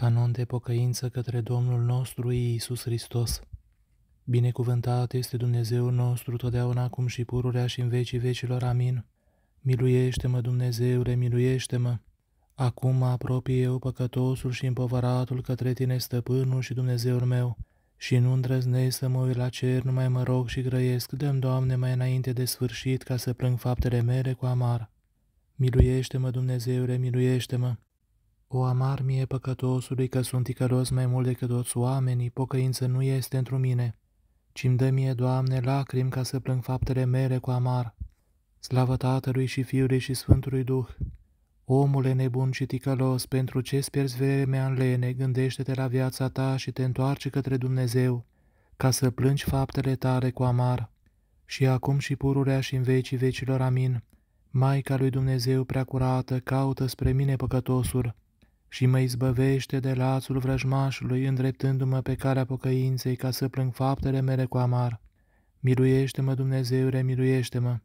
Canon de pocăință către Domnul nostru Iisus Hristos. Binecuvântat este Dumnezeul nostru totdeauna acum și pururea și în vecii vecilor. Amin. Miluiește-mă, Dumnezeule, miluiește-mă! Acum mă apropii eu, păcătosul și împovăratul, către tine, stăpânul și Dumnezeul meu, și nu îndrăznesc să mă uit la cer, nu mai mă rog și grăiesc, dăm, Doamne, mai înainte de sfârșit, ca să plâng faptele mele cu amar. Miluiește-mă, Dumnezeule, miluiește-mă! O amar mie păcătosului că sunt ticălos mai mult decât toți oamenii, pocăință nu este pentru mine, ci îmi dă mie, Doamne, lacrimi ca să plâng faptele mele cu amar. Slavă Tatălui și Fiului și Sfântului Duh! Omule nebun și ticălos, pentru ce spierzi vremea în lene, gândește-te la viața ta și te întoarce către Dumnezeu, ca să plângi faptele tale cu amar. Și acum și pururea și în vecii vecilor, amin. Maica lui Dumnezeu prea curată, caută spre mine păcătosul și mă izbăvește de lațul vrăjmașului, îndreptându-mă pe calea pocăinței ca să plâng faptele mele cu amar. Miluiește-mă, Dumnezeu, miluiește-mă!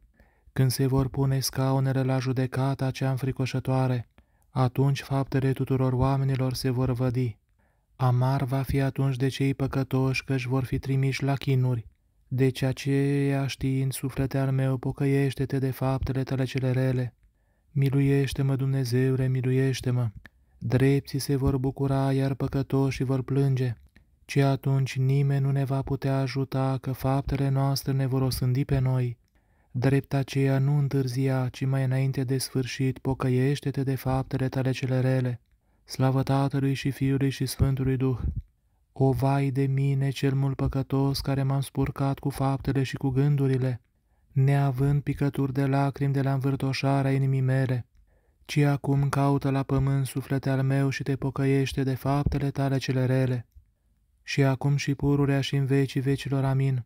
Când se vor pune scaunele la judecata cea înfricoșătoare, atunci faptele tuturor oamenilor se vor vădi. Amar va fi atunci de cei păcătoși că își vor fi trimiși la chinuri. Deci aceea știind, suflete al meu, pocăiește-te de faptele tale cele rele. Miluiește-mă, Dumnezeu, miluiește-mă! Drepții se vor bucura, iar păcătoșii vor plânge, ci atunci nimeni nu ne va putea ajuta, că faptele noastre ne vor osândi pe noi. Drept aceea nu întârzia, ci mai înainte de sfârșit, pocăiește-te de faptele tale cele rele. Slavă Tatălui și Fiului și Sfântului Duh! O, vai de mine, cel mult păcătos, care m-am spurcat cu faptele și cu gândurile, neavând picături de lacrimi de la învârtoșarea inimii mele! ci acum caută la pământ suflete al meu și te pocăiește de faptele tale cele rele. Și acum și pururea și în vecii vecilor, amin.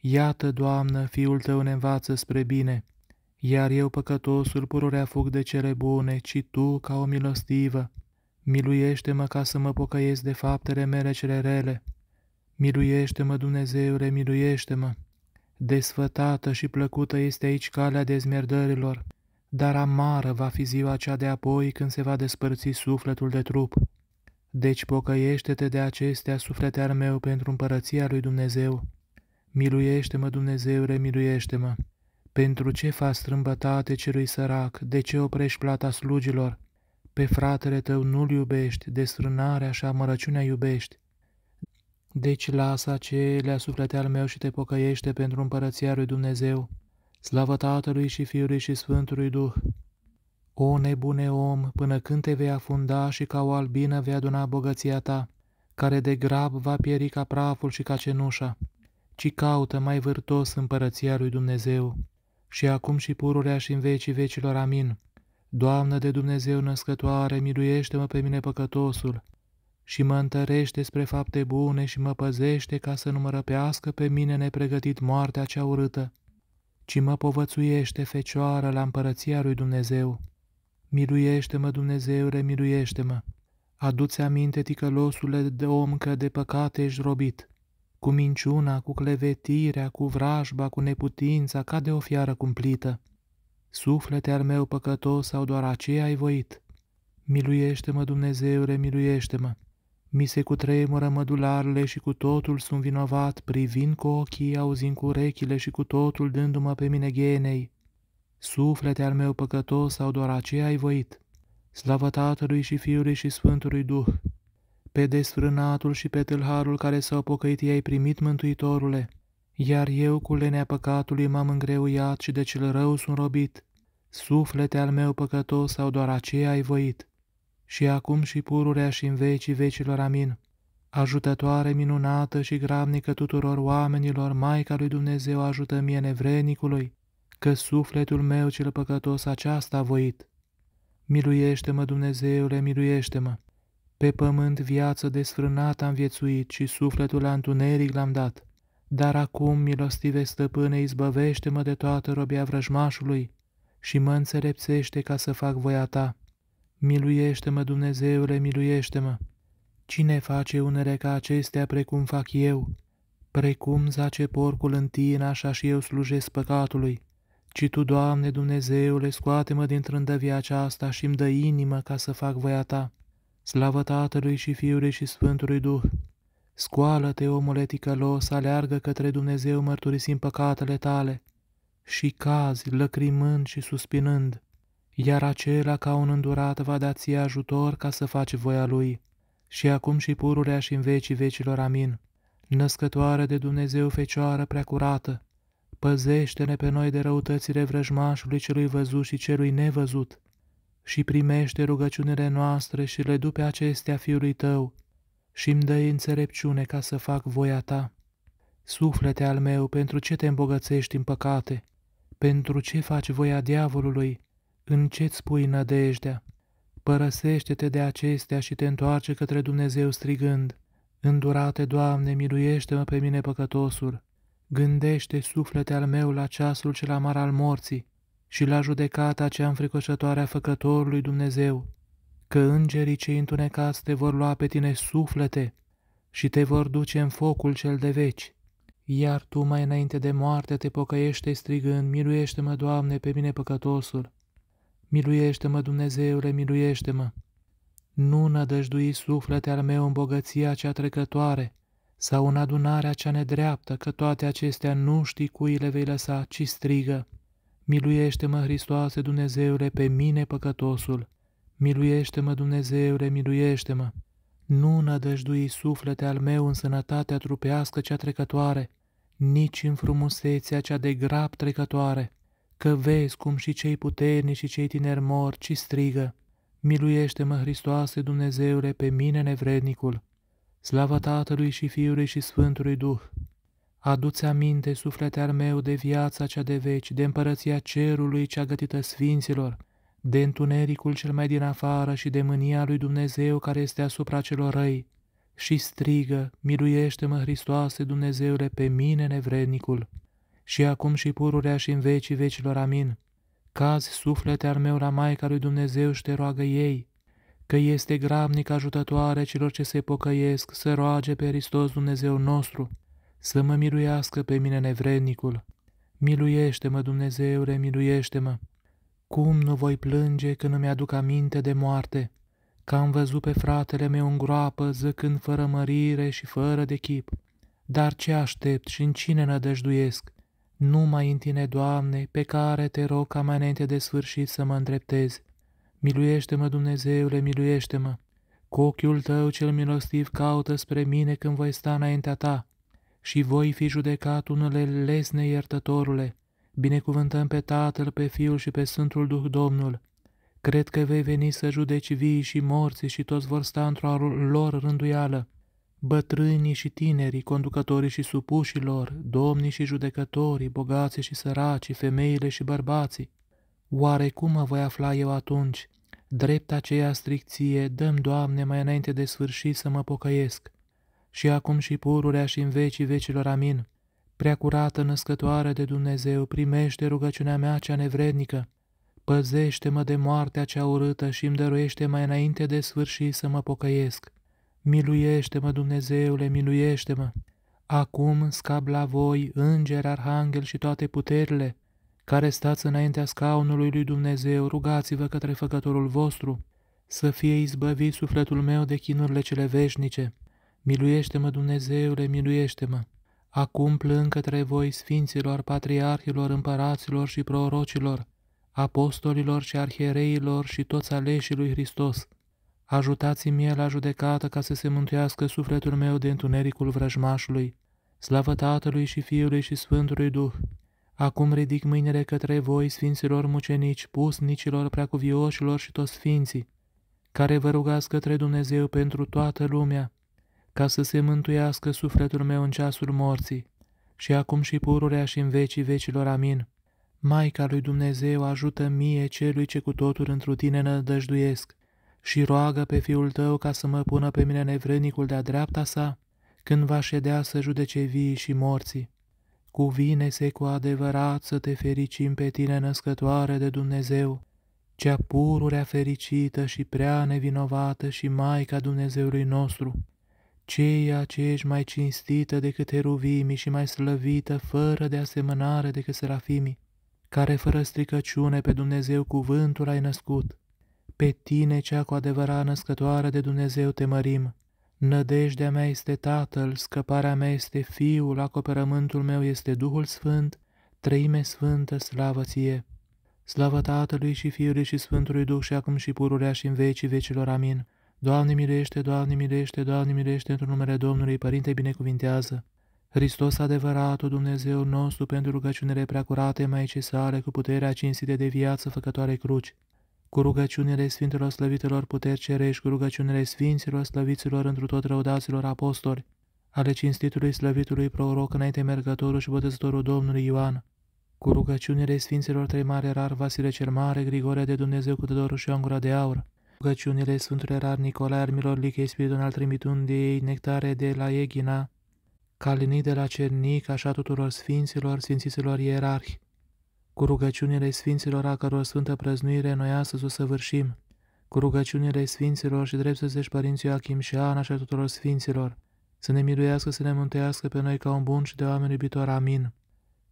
Iată, Doamnă, Fiul Tău ne învață spre bine, iar eu, păcătosul, pururea fug de cele bune, ci Tu, ca o milostivă, miluiește-mă ca să mă pocăiesc de faptele mele cele rele. Miluiește-mă, Dumnezeule, miluiește-mă! Desfătată și plăcută este aici calea dezmierdărilor dar amară va fi ziua cea de apoi când se va despărți sufletul de trup. Deci pocăiește-te de acestea, suflete al meu, pentru împărăția lui Dumnezeu. Miluiește-mă, Dumnezeu, remiluiește-mă. Pentru ce faci strâmbătate celui sărac? De ce oprești plata slugilor? Pe fratele tău nu-l iubești, strânarea și amărăciunea iubești. Deci lasă acelea suflete al meu și te pocăiește pentru împărăția lui Dumnezeu. Slavă Tatălui și Fiului și Sfântului Duh! O nebune om, până când te vei afunda și ca o albină vei aduna bogăția ta, care de grab va pieri ca praful și ca cenușa, ci caută mai vârtos împărăția lui Dumnezeu, și acum și pururea și în vecii vecilor. Amin. Doamnă de Dumnezeu născătoare, miluiește-mă pe mine păcătosul și mă întărește spre fapte bune și mă păzește ca să nu mă răpească pe mine nepregătit moartea cea urâtă ci mă povățuiește, Fecioară, la împărăția lui Dumnezeu. Miluiește-mă, Dumnezeule, miluiește-mă! Adu-ți aminte, ticălosule de om, că de păcate ești robit, cu minciuna, cu clevetirea, cu vrajba, cu neputința, ca de o fiară cumplită. Suflete al meu păcătos sau doar aceea ai voit. Miluiește-mă, Dumnezeule, miluiește-mă! Mi se cutremură mădularele și cu totul sunt vinovat, privind cu ochii, auzind cu urechile și cu totul dându-mă pe mine ghenei. Suflete al meu păcătos sau doar aceea ai voit. Slavă Tatălui și Fiului și Sfântului Duh! Pe desfrânatul și pe tâlharul care s-au pocăit i-ai primit, Mântuitorule, iar eu cu lenea păcatului m-am îngreuiat și de cel rău sunt robit. Suflete al meu păcătos sau doar aceea ai voit și acum și pururea și în vecii vecilor. Amin. Ajutătoare minunată și grabnică tuturor oamenilor, Maica lui Dumnezeu ajută mie nevrenicului, că sufletul meu cel păcătos aceasta a voit. Miluiește-mă, Dumnezeule, miluiește-mă! Pe pământ viață desfrânată am viețuit și sufletul la întuneric l-am dat. Dar acum, milostive stăpâne, izbăvește-mă de toată robia vrăjmașului și mă înțelepțește ca să fac voia ta. Miluiește-mă, Dumnezeule, miluiește-mă! Cine face unele ca acestea precum fac eu? Precum zace porcul în tine, așa și eu slujesc păcatului. Ci Tu, Doamne Dumnezeule, scoate-mă din trândăvia aceasta și îmi dă inimă ca să fac voia Ta. Slavă Tatălui și Fiului și Sfântului Duh! Scoală-te, omule ticălos, aleargă către Dumnezeu mărturisind păcatele tale și cazi, lăcrimând și suspinând iar acela ca un îndurat va da ție ajutor ca să faci voia lui. Și acum și pururea și în vecii vecilor, amin. Născătoare de Dumnezeu Fecioară preacurată, păzește-ne pe noi de răutățile vrăjmașului celui văzut și celui nevăzut și primește rugăciunile noastre și le du pe acestea Fiului Tău și îmi dă înțelepciune ca să fac voia Ta. Suflete al meu, pentru ce te îmbogățești în păcate? Pentru ce faci voia diavolului? În ce îți spui nădejdea? Părăsește-te de acestea și te întoarce către Dumnezeu strigând, Îndurate, Doamne, miluiește-mă pe mine păcătosul. Gândește suflete al meu la ceasul cel amar al morții și la judecata cea înfricoșătoare a făcătorului Dumnezeu, că îngerii cei întunecați te vor lua pe tine suflete și te vor duce în focul cel de veci. Iar tu mai înainte de moarte te pocăiește strigând, miluiește-mă, Doamne, pe mine păcătosul. Miluiește-mă, Dumnezeule, miluiește-mă! Nu nădăjdui suflete al meu în bogăția cea trecătoare sau în adunarea cea nedreaptă, că toate acestea nu știi cui le vei lăsa, ci strigă. Miluiește-mă, Hristoase Dumnezeule, pe mine păcătosul! Miluiește-mă, Dumnezeule, miluiește-mă! Nu nădăjdui suflete al meu în sănătatea trupească cea trecătoare, nici în frumusețea cea de grab trecătoare, că vezi cum și cei puternici și cei tineri mor și strigă, Miluiește-mă, Hristoase Dumnezeule, pe mine nevrednicul! Slavă Tatălui și Fiului și Sfântului Duh! Adu-ți aminte, suflete al meu, de viața cea de veci, de împărăția cerului cea gătită sfinților, de întunericul cel mai din afară și de mânia lui Dumnezeu care este asupra celor răi, și strigă, miluiește-mă, Hristoase Dumnezeule, pe mine nevrednicul! și acum și pururea și în vecii vecilor. Amin. Caz suflete al meu la Maica lui Dumnezeu și te roagă ei, că este grabnic ajutătoare celor ce se pocăiesc să roage pe Hristos Dumnezeu nostru, să mă miluiască pe mine nevrednicul. Miluiește-mă, Dumnezeule, miluiește-mă! Cum nu voi plânge când îmi aduc aminte de moarte, că am văzut pe fratele meu în groapă, zăcând fără mărire și fără de chip. Dar ce aștept și în cine nădăjduiesc? Numai în tine, Doamne, pe care te rog ca mai înainte de sfârșit să mă îndreptez. Miluiește-mă, Dumnezeule, miluiește-mă! Cu ochiul tău cel milostiv caută spre mine când voi sta înaintea ta și voi fi judecat unele lesne iertătorule. Binecuvântăm pe Tatăl, pe Fiul și pe Sfântul Duh Domnul. Cred că vei veni să judeci vii și morții și toți vor sta într-o lor rânduială. Bătrânii și tinerii, conducătorii și supușilor, domnii și judecătorii, bogații și săracii, femeile și bărbații. Oare cum mă voi afla eu atunci? Drept aceea stricție, dăm, Doamne, mai înainte de sfârșit să mă pocăiesc. Și acum și pururea și în vecii vecilor, amin. curată născătoare de Dumnezeu, primește rugăciunea mea cea nevrednică. Păzește-mă de moartea cea urâtă și îmi dăruiește mai înainte de sfârșit să mă pocăiesc. Miluiește-mă, Dumnezeule, miluiește-mă! Acum scap la voi, înger, arhanghel și toate puterile, care stați înaintea scaunului lui Dumnezeu, rugați-vă către făcătorul vostru, să fie izbăvit sufletul meu de chinurile cele veșnice. Miluiește-mă, Dumnezeule, miluiește-mă! Acum plâng către voi, sfinților, patriarhilor, împăraților și prorocilor, apostolilor și arhiereilor și toți aleșii lui Hristos, Ajutați-mi el la judecată ca să se mântuiască sufletul meu de întunericul vrăjmașului. Slavă Tatălui și Fiului și Sfântului Duh! Acum ridic mâinile către voi, sfinților mucenici, pusnicilor, preacuvioșilor și toți sfinții, care vă rugați către Dumnezeu pentru toată lumea, ca să se mântuiască sufletul meu în ceasul morții, și acum și pururea și în vecii vecilor. Amin. Maica lui Dumnezeu ajută mie celui ce cu totul întru tine nădăjduiesc, și roagă pe fiul tău ca să mă pună pe mine nevrednicul de-a dreapta sa, când va ședea să judece vii și morții. Cuvine-se cu adevărat să te fericim pe tine, născătoare de Dumnezeu, cea pururea fericită și prea nevinovată și Maica Dumnezeului nostru, ceea ce ești mai cinstită decât eruvimii și mai slăvită fără de asemănare decât serafimii, care fără stricăciune pe Dumnezeu cuvântul ai născut pe tine, cea cu adevărat născătoare de Dumnezeu, te mărim. Nădejdea mea este Tatăl, scăparea mea este Fiul, acoperământul meu este Duhul Sfânt, trăime sfântă, slavă ție. Slavă Tatălui și Fiului și Sfântului Duh și acum și pururea și în vecii vecilor. Amin. Doamne mirește, Doamne mirește, Doamne mirește, într-un numele Domnului, Părinte binecuvintează. Hristos adevăratul Dumnezeu nostru pentru rugăciunile preacurate Maicii sale cu puterea cinstită de viață făcătoare cruci cu rugăciunile Sfintelor Slăvitelor Puteri Cerești, cu rugăciunile Sfinților Slăviților întru tot răudaților apostoli, ale cinstitului slăvitului proroc înainte mergătorul și bătăzătorul Domnului Ioan, cu rugăciunile Sfinților Trei Mare Rar Vasile cel Mare, Grigore de Dumnezeu cu Tădorul și Angura de Aur, rugăciunile Sfântului Rar Nicolae Armilor Lichei Spiritul al Trimitundei, Nectare de la Eghina, Calinii de la Cernic, așa tuturor Sfinților, Sfințiților Ierarhi, cu rugăciunile Sfinților a căror sfântă prăznuire noi astăzi o săvârșim, cu rugăciunile Sfinților și dreptăzești părinții Achim și Ana și a tuturor Sfinților, să ne miluiască, să ne mântuiască pe noi ca un bun și de oameni iubitor. Amin.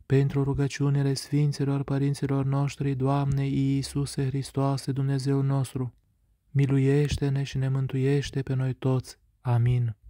Pentru rugăciunile Sfinților Părinților noștri, Doamne Iisuse Hristoase, Dumnezeu nostru, miluiește-ne și ne mântuiește pe noi toți. Amin.